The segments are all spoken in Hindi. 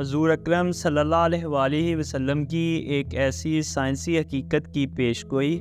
हजूर अक्रम वसम की एक ऐसी साइंसी हकीकत की पेश गोई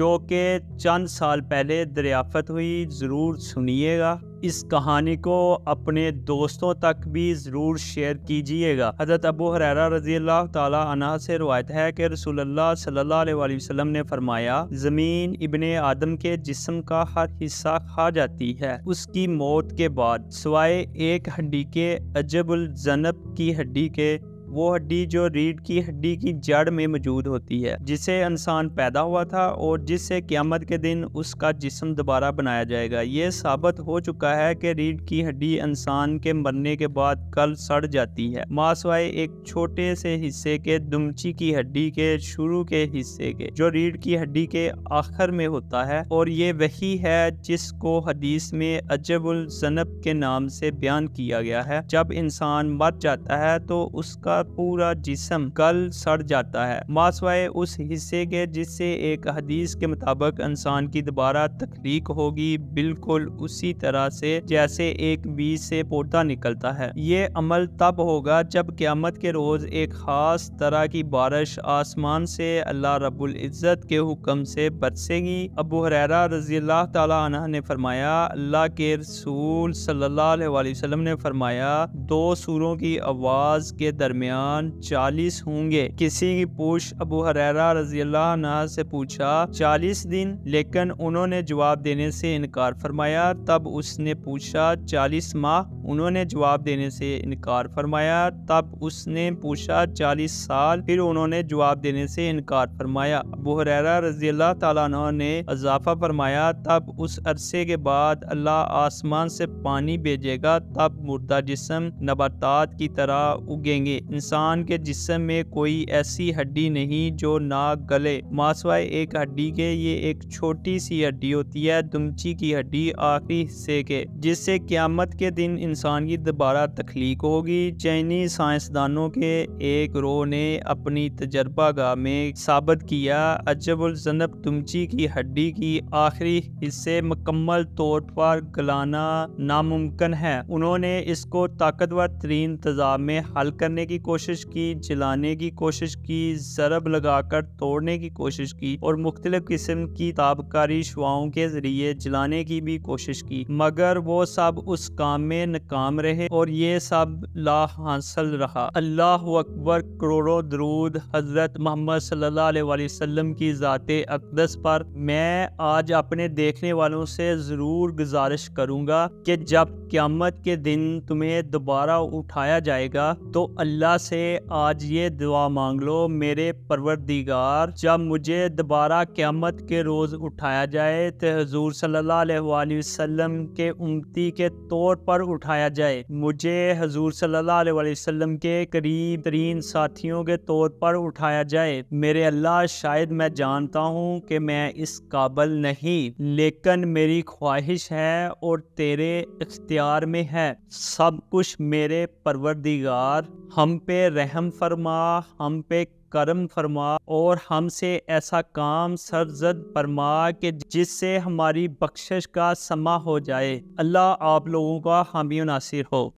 जो कि चंद साल पहले दरियाफत हुई ज़रूर सुनिएगा इस कहानी को अपने दोस्तों तक भी ज़रूर शेयर कीजिएगा हज़रत अबू हरारा रजी अल्लाह तला से रवायत है कि रसुल्ला सल्लाम ने फरमाया ज़मीन इबन आदम के जिसम का हर हिस्सा खा जाती है उसकी मौत के बाद सवाए एक हड्डी के अजबुल जनब की हड्डी के वो हड्डी जो रीढ़ की हड्डी की जड़ में मौजूद होती है जिसे इंसान पैदा हुआ था और जिससे क्यामत के दिन उसका जिसम दोबारा बनाया जाएगा ये साबित हो चुका है कि रीढ़ की हड्डी इंसान के मरने के बाद कल सड़ जाती है मासवाए एक छोटे से हिस्से के दुमची की हड्डी के शुरू के हिस्से के जो रीढ़ की हड्डी के आखिर में होता है और ये वही है जिसको हदीस में अजबुल जनब के नाम से बयान किया गया है जब इंसान मर जाता है तो उसका पूरा जिसम गल सड़ जाता है मासवाए उस हिस्से के जिससे एक हदीस के मुताबिक इंसान की दोबारा तकलीक होगी बिल्कुल उसी तरह से जैसे एक बीज से पौधा निकलता है ये अमल तब होगा जब क्यामत के रोज एक खास तरह की बारिश आसमान से अल्लाह रबुल इज़्ज़त के हुक्म से बरसेगी अबू हरेरा रजी अल्लाह ने फरमाया अल्लाह के रसूल सल्लल्लाहु अलैहि वसल्लम ने फरमाया दो सूरों की आवाज़ के दरमियान दरमियान चालीस होंगे किसी की पूछ अबू हरेरा रजी अल्लाह से पूछा चालीस दिन लेकिन उन्होंने जवाब देने से इनकार फरमाया तब उसने पूछा चालीस माह उन्होंने जवाब देने से इनकार फरमाया तब उसने पूछा चालीस साल फिर उन्होंने जवाब देने से इनकार फरमाया अबू हरेरा रजी अल्लाह तला ने अजाफा फरमाया तब उस अरसे के बाद अल्लाह आसमान से पानी भेजेगा तब मुर्दा जिसम नबाता की तरह उगेंगे इंसान के जिसम में कोई ऐसी हड्डी नहीं जो ना गले मासवाए एक हड्डी के ये एक छोटी सी हड्डी होती है दुमची की हड्डी आखिरी हिस्से के जिससे क्यामत के दिन इंसान की दोबारा तख्लीक होगी चाइनीज साइंसदानों के एक रो ने अपनी तजर्बागाह में साबित किया जनब तुमची की हड्डी की आखिरी हिस्से मुकम्मल तौर पर गलाना नामुमकिन है उन्होंने इसको ताकतवर तरीन तजाब में हल करने की कोशिश की जलाने की कोशिश की जरब लगाकर तोड़ने की कोशिश की और मुख्तलिफ किस्म की ताबकारी शुआओं के जरिए जलाने की भी कोशिश की मगर वो सब उस काम में नाकाम रहे और ये सब ला हासिल रहा अल्लाह अकबर करोड़ों दरूद हजरत मोहम्मद सल्लाम की ज़ात अकदस पर मैं आज अपने देखने वालों से ज़रूर गुजारिश करूँगा कि जब क़्यामत के दिन तुम्हें दोबारा उठाया जाएगा तो अल्लाह से आज ये दुआ मांग लो मेरे परवरदिगार जब मुझे दोबारा क्यामत के रोज़ उठाया जाए तो हजूर सल्ला के उमती के तौर पर उठाया जाए मुझे हजूर सल्ला के करीब तरीन साथियों के तौर पर उठाया जाए मेरे अल्लाह शायद मैं जानता हूँ कि मैं इस काबल नहीं लेकिन मेरी ख्वाहिश है और तेरे इख्तियार में है सब कुछ मेरे परवरदिगार हम पे रहम फरमा हम पे करम फरमा और हमसे ऐसा काम सरजद फरमा कि जिससे हमारी बख्शिश का समा हो जाए अल्लाह आप लोगों का हामी नासिर हो